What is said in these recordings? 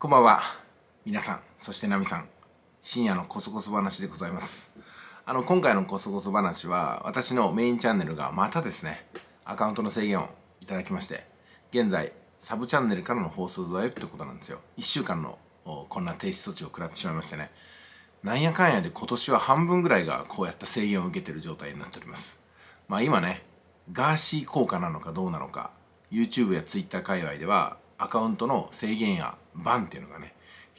こんばんは皆さんそしてナミさん深夜のコソコソ話でございますあの今回のコソコソ話は私のメインチャンネルがまたですねアカウントの制限をいただきまして現在サブチャンネルからの放送だよってことなんですよ1週間のこんな停止措置を食らってしまいましてねなんやかんやで今年は半分ぐらいがこうやった制限を受けてる状態になっておりますまあ今ねガーシー効果なのかどうなのか YouTube や Twitter 界隈ではアカウントの制限やバンっていうのがね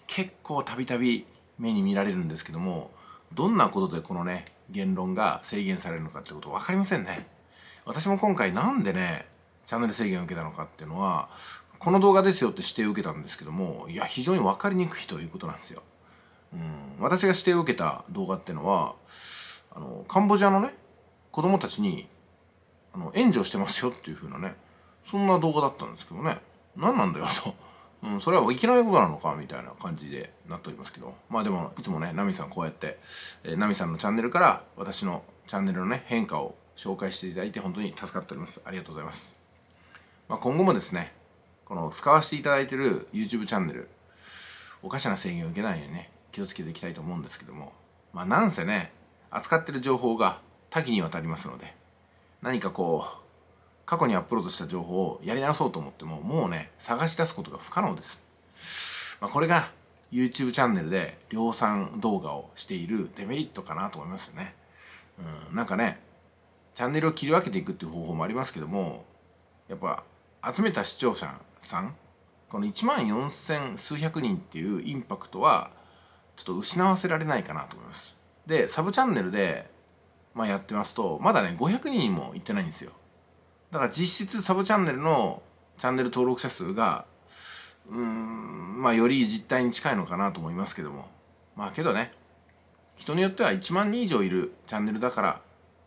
結構たびたび目に見られるんですけどもどんなことでこのね言論が制限されるのかってこと分かりませんね私も今回なんでねチャンネル制限を受けたのかっていうのはこの動画ですよって指定を受けたんですけどもいや非常に分かりにくいということなんですようん私が指定を受けた動画ってのはあのカンボジアのね子供たちにあの援助してますよっていう風なねそんな動画だったんですけどね何なんだよと。うん、それはいけないことなのかみたいな感じでなっておりますけどまあでもいつもねナミさんこうやってナミ、えー、さんのチャンネルから私のチャンネルのね変化を紹介していただいて本当に助かっておりますありがとうございます、まあ、今後もですねこの使わせていただいてる YouTube チャンネルおかしな制限を受けないようにね気をつけていきたいと思うんですけどもまあなんせね扱ってる情報が多岐にわたりますので何かこう過去にアップロードした情報をやり直そうと思っても、もうね、探し出すことが不可能です。まあ、これが YouTube チャンネルで量産動画をしているデメリットかなと思いますよね。うん、なんかね、チャンネルを切り分けていくっていう方法もありますけども、やっぱ集めた視聴者さん、この1万4000数百人っていうインパクトは、ちょっと失わせられないかなと思います。で、サブチャンネルで、まあ、やってますと、まだね、500人も行ってないんですよ。だから実質サブチャンネルのチャンネル登録者数が、うーん、まあより実態に近いのかなと思いますけども。まあけどね、人によっては1万人以上いるチャンネルだから、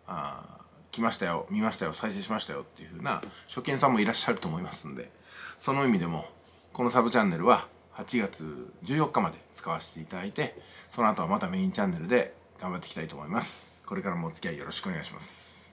あ来ましたよ、見ましたよ、再生しましたよっていう風な初見さんもいらっしゃると思いますんで、その意味でも、このサブチャンネルは8月14日まで使わせていただいて、その後はまたメインチャンネルで頑張っていきたいと思います。これからもお付き合いよろしくお願いします。